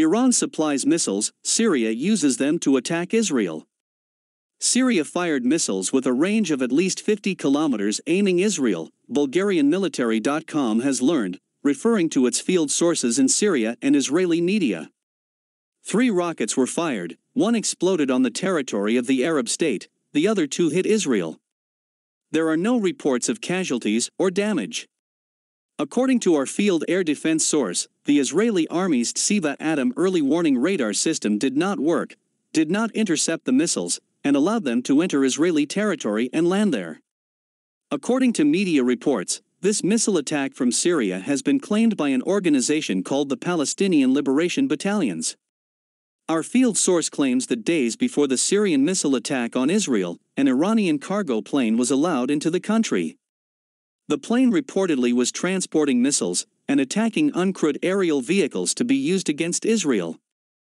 Iran supplies missiles, Syria uses them to attack Israel. Syria fired missiles with a range of at least 50 kilometers aiming Israel, BulgarianMilitary.com has learned, referring to its field sources in Syria and Israeli media. Three rockets were fired, one exploded on the territory of the Arab state, the other two hit Israel. There are no reports of casualties or damage. According to our field air defense source, the Israeli Army's Tsiva Adam early warning radar system did not work, did not intercept the missiles, and allowed them to enter Israeli territory and land there. According to media reports, this missile attack from Syria has been claimed by an organization called the Palestinian Liberation Battalions. Our field source claims that days before the Syrian missile attack on Israel, an Iranian cargo plane was allowed into the country. The plane reportedly was transporting missiles, and attacking uncrewed aerial vehicles to be used against Israel.